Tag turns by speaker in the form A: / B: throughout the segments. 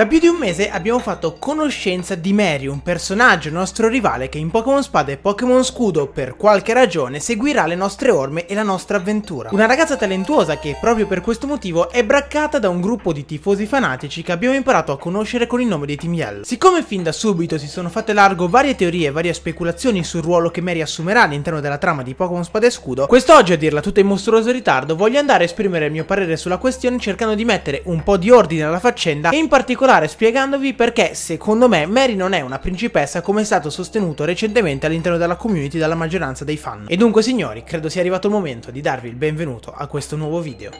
A: Da più di un mese abbiamo fatto conoscenza di Mary, un personaggio nostro rivale che in Pokémon Spada e Pokémon Scudo per qualche ragione seguirà le nostre orme e la nostra avventura. Una ragazza talentuosa che proprio per questo motivo è braccata da un gruppo di tifosi fanatici che abbiamo imparato a conoscere con il nome di Team Yell. Siccome fin da subito si sono fatte largo varie teorie e varie speculazioni sul ruolo che Mary assumerà all'interno della trama di Pokémon Spada e Scudo, quest'oggi a dirla tutta in mostruoso ritardo voglio andare a esprimere il mio parere sulla questione cercando di mettere un po' di ordine alla faccenda e in particolare lavorare spiegandovi perché, secondo me, Mary non è una principessa come è stato sostenuto recentemente all'interno della community dalla maggioranza dei fan. E dunque signori, credo sia arrivato il momento di darvi il benvenuto a questo nuovo video.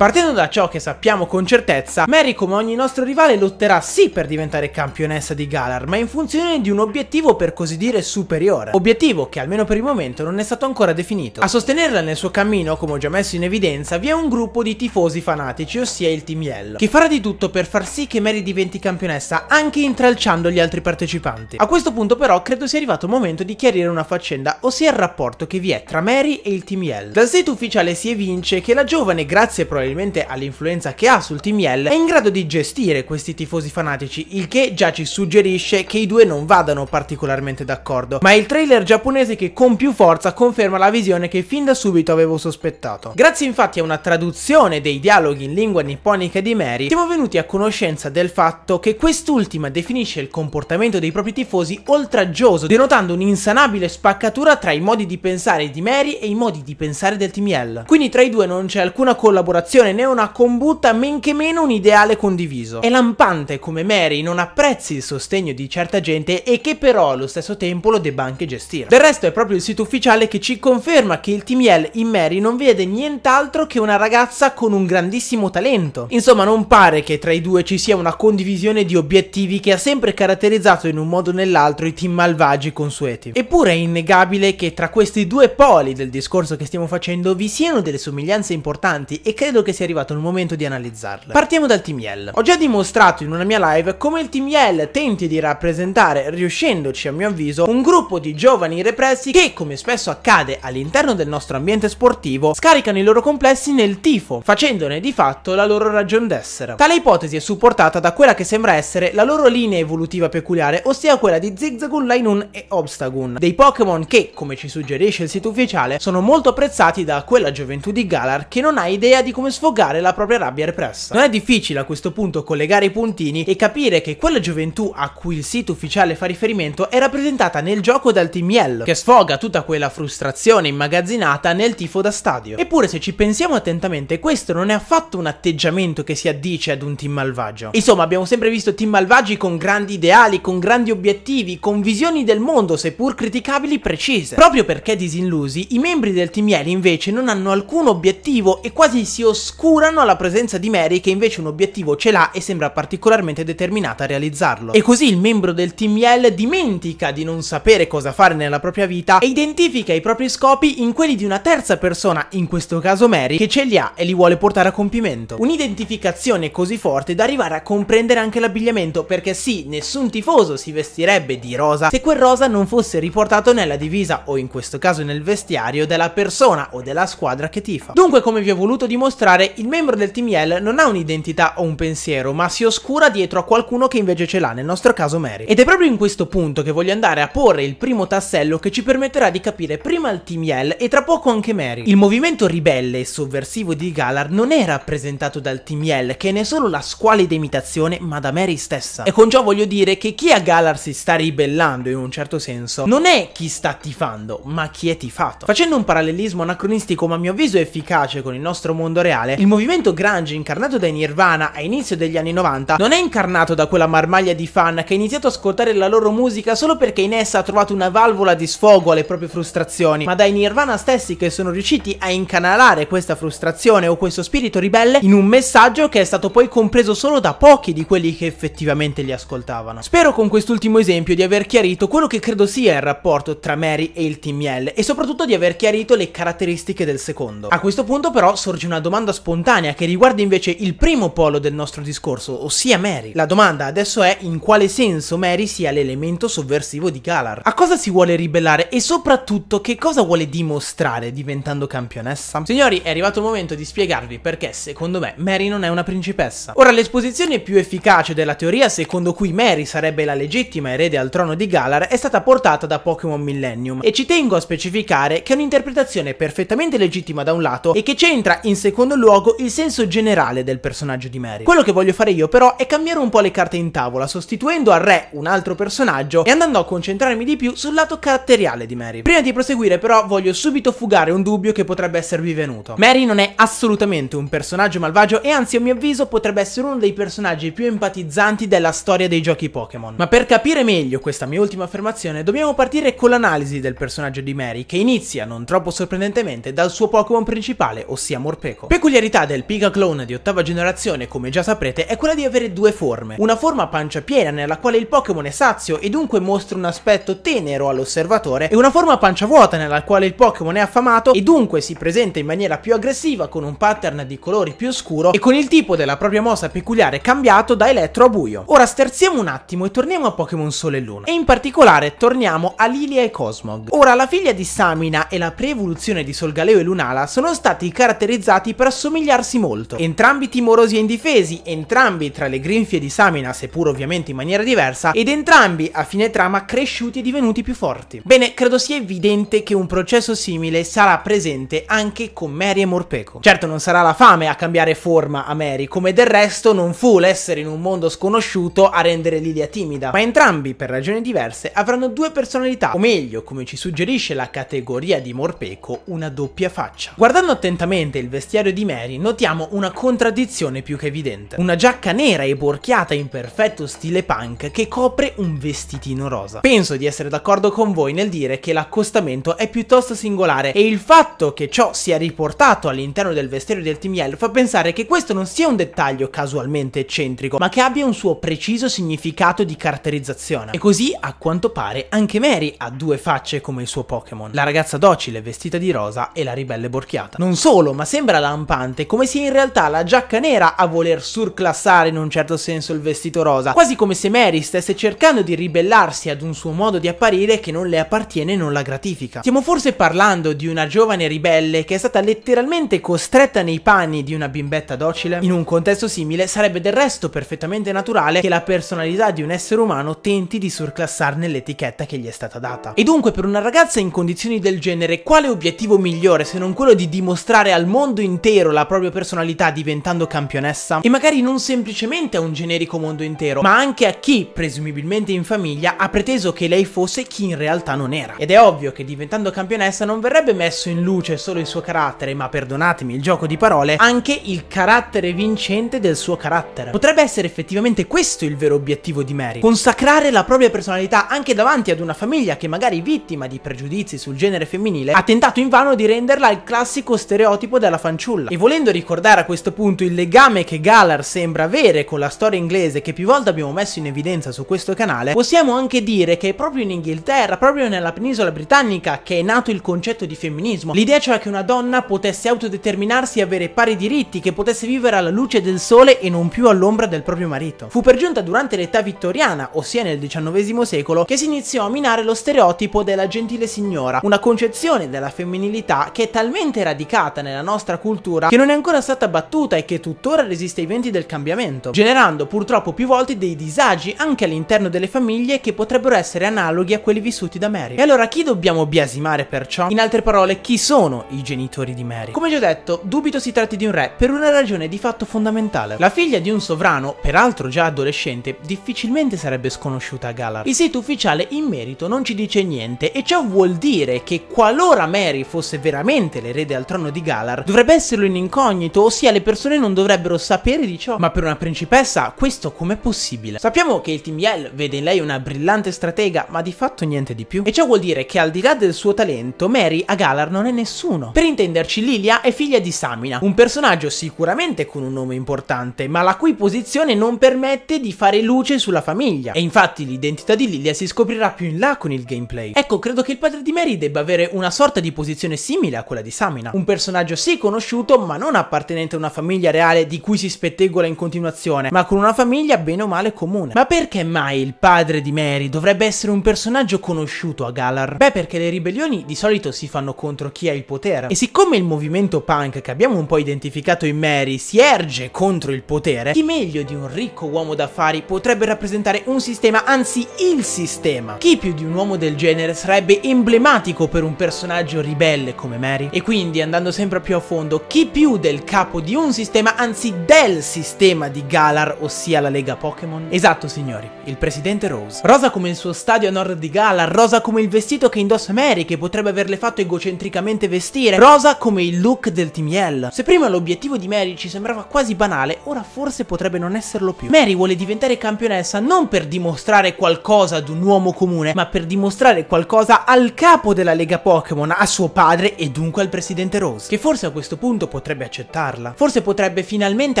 A: Partendo da ciò che sappiamo con certezza, Mary come ogni nostro rivale lotterà sì per diventare campionessa di Galar, ma in funzione di un obiettivo per così dire superiore, obiettivo che almeno per il momento non è stato ancora definito. A sostenerla nel suo cammino, come ho già messo in evidenza, vi è un gruppo di tifosi fanatici, ossia il Team Yellow, che farà di tutto per far sì che Mary diventi campionessa anche intralciando gli altri partecipanti. A questo punto però credo sia arrivato il momento di chiarire una faccenda, ossia il rapporto che vi è tra Mary e il Team Yell. Dal sito ufficiale si evince che la giovane, grazie probabilmente probabilmente all'influenza che ha sul Team Yell, è in grado di gestire questi tifosi fanatici, il che già ci suggerisce che i due non vadano particolarmente d'accordo. Ma è il trailer giapponese che con più forza conferma la visione che fin da subito avevo sospettato. Grazie infatti a una traduzione dei dialoghi in lingua nipponica di Mary, siamo venuti a conoscenza del fatto che quest'ultima definisce il comportamento dei propri tifosi oltraggioso, denotando un'insanabile spaccatura tra i modi di pensare di Mary e i modi di pensare del Team Yell. Quindi tra i due non c'è alcuna collaborazione soluzione né una combutta, men che meno un ideale condiviso. È lampante come Mary non apprezzi il sostegno di certa gente e che però allo stesso tempo lo debba anche gestire. Del resto è proprio il sito ufficiale che ci conferma che il team Yell in Mary non vede nient'altro che una ragazza con un grandissimo talento. Insomma non pare che tra i due ci sia una condivisione di obiettivi che ha sempre caratterizzato in un modo o nell'altro i team malvagi consueti. Eppure è innegabile che tra questi due poli del discorso che stiamo facendo vi siano delle somiglianze importanti e credo che che sia arrivato il momento di analizzarle. Partiamo dal Team TML. Ho già dimostrato in una mia live come il Team TML tenti di rappresentare, riuscendoci a mio avviso, un gruppo di giovani repressi che, come spesso accade all'interno del nostro ambiente sportivo, scaricano i loro complessi nel tifo, facendone di fatto la loro ragion d'essere. Tale ipotesi è supportata da quella che sembra essere la loro linea evolutiva peculiare, ossia quella di Zigzagoon, Lainun e Obstagoon, dei Pokémon che, come ci suggerisce il sito ufficiale, sono molto apprezzati da quella gioventù di Galar che non ha idea di come come sfogare la propria rabbia repressa. Non è difficile a questo punto collegare i puntini e capire che quella gioventù a cui il sito ufficiale fa riferimento è rappresentata nel gioco dal Team Yell, che sfoga tutta quella frustrazione immagazzinata nel tifo da stadio. Eppure se ci pensiamo attentamente questo non è affatto un atteggiamento che si addice ad un team malvagio. Insomma abbiamo sempre visto team malvagi con grandi ideali, con grandi obiettivi, con visioni del mondo seppur criticabili precise. Proprio perché disillusi, i membri del Team Yell invece non hanno alcun obiettivo e quasi si osservano oscurano la presenza di Mary che invece un obiettivo ce l'ha e sembra particolarmente determinata a realizzarlo. E così il membro del team Yell dimentica di non sapere cosa fare nella propria vita e identifica i propri scopi in quelli di una terza persona, in questo caso Mary, che ce li ha e li vuole portare a compimento. Un'identificazione così forte da arrivare a comprendere anche l'abbigliamento perché sì, nessun tifoso si vestirebbe di rosa se quel rosa non fosse riportato nella divisa o in questo caso nel vestiario della persona o della squadra che tifa. Dunque come vi ho voluto dimostrare contrarre, il membro del team Yell non ha un'identità o un pensiero, ma si oscura dietro a qualcuno che invece ce l'ha, nel nostro caso Mary. Ed è proprio in questo punto che voglio andare a porre il primo tassello che ci permetterà di capire prima il team Yell e tra poco anche Mary. Il movimento ribelle e sovversivo di Galar non è rappresentato dal team Yell, che ne è solo la squalida imitazione, ma da Mary stessa. E con ciò voglio dire che chi a Galar si sta ribellando in un certo senso non è chi sta tifando, ma chi è tifato. Facendo un parallelismo anacronistico ma a mio avviso efficace con il nostro mondo reale, musicale, il movimento grunge incarnato dai Nirvana a inizio degli anni 90 non è incarnato da quella marmaglia di fan che ha iniziato a ascoltare la loro musica solo perché in essa ha trovato una valvola di sfogo alle proprie frustrazioni, ma dai Nirvana stessi che sono riusciti a incanalare questa frustrazione o questo spirito ribelle in un messaggio che è stato poi compreso solo da pochi di quelli che effettivamente li ascoltavano. Spero con quest'ultimo esempio di aver chiarito quello che credo sia il rapporto tra Mary e il TML e soprattutto di aver chiarito le caratteristiche del secondo. A questo punto però sorge una domanda domanda spontanea che riguarda invece il primo polo del nostro discorso, ossia Mary. La domanda adesso è in quale senso Mary sia l'elemento sovversivo di Galar. A cosa si vuole ribellare e soprattutto che cosa vuole dimostrare diventando campionessa? Signori, è arrivato il momento di spiegarvi perché secondo me Mary non è una principessa. Ora l'esposizione più efficace della teoria secondo cui Mary sarebbe la legittima erede al trono di Galar è stata portata da Pokémon Millennium e ci tengo a specificare che è un'interpretazione perfettamente legittima da un lato e che c'entra in secondo luogo luogo il senso generale del personaggio di Mary. Quello che voglio fare io però è cambiare un po' le carte in tavola, sostituendo a re un altro personaggio e andando a concentrarmi di più sul lato caratteriale di Mary. Prima di proseguire però voglio subito fugare un dubbio che potrebbe esservi venuto. Mary non è assolutamente un personaggio malvagio e anzi a mio avviso potrebbe essere uno dei personaggi più empatizzanti della storia dei giochi Pokémon. Ma per capire meglio questa mia ultima affermazione dobbiamo partire con l'analisi del personaggio di Mary che inizia non troppo sorprendentemente dal suo Pokémon principale ossia Morpeco. Peculiare peculiarità del Pika Clone di ottava generazione, come già saprete, è quella di avere due forme. Una forma a pancia piena nella quale il Pokémon è sazio e dunque mostra un aspetto tenero all'osservatore e una forma a pancia vuota nella quale il Pokémon è affamato e dunque si presenta in maniera più aggressiva con un pattern di colori più scuro e con il tipo della propria mossa peculiare cambiato da elettro a buio. Ora sterziamo un attimo e torniamo a Pokémon Sole e Luna e in particolare torniamo a Lilia e Cosmog. Ora la figlia di Samina e la pre-evoluzione di Solgaleo e Lunala sono stati caratterizzati per assomigliarsi molto. Entrambi timorosi e indifesi, entrambi tra le grinfie di Samina, seppur ovviamente in maniera diversa, ed entrambi a fine trama cresciuti e divenuti più forti. Bene, credo sia evidente che un processo simile sarà presente anche con Mary e Morpeco. Certo non sarà la fame a cambiare forma a Mary, come del resto non fu l'essere in un mondo sconosciuto a rendere Lilia timida, ma entrambi, per ragioni diverse, avranno due personalità, o meglio, come ci suggerisce la categoria di Morpeco, una doppia faccia. Guardando attentamente il vestiario di di Mary notiamo una contraddizione più che evidente. Una giacca nera e borchiata in perfetto stile punk che copre un vestitino rosa. Penso di essere d'accordo con voi nel dire che l'accostamento è piuttosto singolare e il fatto che ciò sia riportato all'interno del vestiario del TML fa pensare che questo non sia un dettaglio casualmente eccentrico ma che abbia un suo preciso significato di caratterizzazione. E così a quanto pare anche Mary ha due facce come il suo Pokémon. La ragazza docile vestita di rosa e la ribelle borchiata. Non solo ma sembra l'ampio lampante, come se in realtà la giacca nera a voler surclassare in un certo senso il vestito rosa, quasi come se Mary stesse cercando di ribellarsi ad un suo modo di apparire che non le appartiene e non la gratifica. Stiamo forse parlando di una giovane ribelle che è stata letteralmente costretta nei panni di una bimbetta docile? In un contesto simile sarebbe del resto perfettamente naturale che la personalità di un essere umano tenti di surclassarne l'etichetta che gli è stata data. E dunque per una ragazza in condizioni del genere quale obiettivo migliore se non quello di dimostrare al mondo intero intero la propria personalità diventando campionessa e magari non semplicemente a un generico mondo intero, ma anche a chi, presumibilmente in famiglia, ha preteso che lei fosse chi in realtà non era. Ed è ovvio che diventando campionessa non verrebbe messo in luce solo il suo carattere, ma perdonatemi il gioco di parole, anche il carattere vincente del suo carattere. Potrebbe essere effettivamente questo il vero obiettivo di Mary, consacrare la propria personalità anche davanti ad una famiglia che magari vittima di pregiudizi sul genere femminile ha tentato invano di renderla il classico stereotipo della fanciulla e volendo ricordare a questo punto il legame che Galar sembra avere con la storia inglese che più volte abbiamo messo in evidenza su questo canale, possiamo anche dire che è proprio in Inghilterra, proprio nella penisola britannica, che è nato il concetto di femminismo. L'idea cioè che una donna potesse autodeterminarsi e avere pari diritti, che potesse vivere alla luce del sole e non più all'ombra del proprio marito. Fu per giunta durante l'età vittoriana, ossia nel XIX secolo, che si iniziò a minare lo stereotipo della gentile signora, una concezione della femminilità che è talmente radicata nella nostra cultura natura che non è ancora stata battuta e che tuttora resiste ai venti del cambiamento, generando purtroppo più volte dei disagi anche all'interno delle famiglie che potrebbero essere analoghi a quelli vissuti da Mary. E allora chi dobbiamo biasimare perciò? In altre parole, chi sono i genitori di Mary? Come già detto, dubito si tratti di un re per una ragione di fatto fondamentale. La figlia di un sovrano, peraltro già adolescente, difficilmente sarebbe sconosciuta a Galar. Il sito ufficiale in merito non ci dice niente e ciò vuol dire che qualora Mary fosse veramente l'erede al trono di Galar, dovrebbe esserlo in in incognito, ossia le persone non dovrebbero sapere di ciò. Ma per una principessa questo com'è possibile? Sappiamo che il team Yale vede in lei una brillante stratega, ma di fatto niente di più. E ciò vuol dire che al di là del suo talento, Mary a Galar non è nessuno. Per intenderci, Lilia è figlia di Samina, un personaggio sicuramente con un nome importante, ma la cui posizione non permette di fare luce sulla famiglia. E infatti l'identità di Lilia si scoprirà più in là con il gameplay. Ecco, credo che il padre di Mary debba avere una sorta di posizione simile a quella di Samina, un personaggio sì conosciuto ma non appartenente a una famiglia reale di cui si spettegola in continuazione, ma con una famiglia bene o male comune. Ma perché mai il padre di Mary dovrebbe essere un personaggio conosciuto a Galar? Beh, perché le ribellioni di solito si fanno contro chi ha il potere. E siccome il movimento punk che abbiamo un po' identificato in Mary si erge contro il potere, chi meglio di un ricco uomo d'affari potrebbe rappresentare un sistema, anzi il sistema? Chi più di un uomo del genere sarebbe emblematico per un personaggio ribelle come Mary? E quindi, andando sempre più a fondo, chi più del capo di un sistema, anzi del sistema di Galar, ossia la Lega Pokémon? Esatto signori, il presidente Rose. Rosa come il suo stadio a nord di Galar, rosa come il vestito che indossa Mary che potrebbe averle fatto egocentricamente vestire, rosa come il look del Team Yell. Se prima l'obiettivo di Mary ci sembrava quasi banale, ora forse potrebbe non esserlo più. Mary vuole diventare campionessa non per dimostrare qualcosa ad un uomo comune, ma per dimostrare qualcosa al capo della Lega Pokémon, a suo padre e dunque al presidente Rose, che forse a questo punto potrebbe potrebbe accettarla. Forse potrebbe finalmente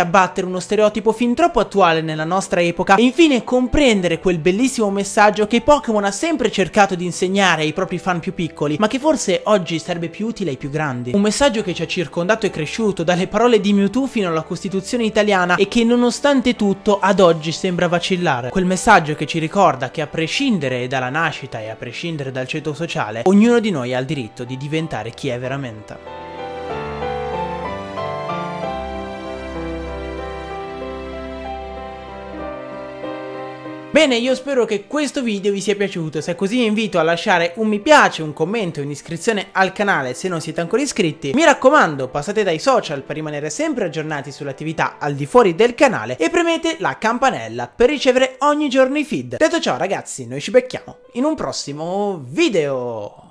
A: abbattere uno stereotipo fin troppo attuale nella nostra epoca e infine comprendere quel bellissimo messaggio che Pokémon ha sempre cercato di insegnare ai propri fan più piccoli, ma che forse oggi sarebbe più utile ai più grandi. Un messaggio che ci ha circondato e cresciuto, dalle parole di Mewtwo fino alla Costituzione italiana e che nonostante tutto ad oggi sembra vacillare. Quel messaggio che ci ricorda che a prescindere dalla nascita e a prescindere dal ceto sociale, ognuno di noi ha il diritto di diventare chi è veramente. Bene, io spero che questo video vi sia piaciuto, se è così vi invito a lasciare un mi piace, un commento, un'iscrizione al canale se non siete ancora iscritti. Mi raccomando, passate dai social per rimanere sempre aggiornati sulle attività al di fuori del canale e premete la campanella per ricevere ogni giorno i feed. Detto ciò ragazzi, noi ci becchiamo in un prossimo video!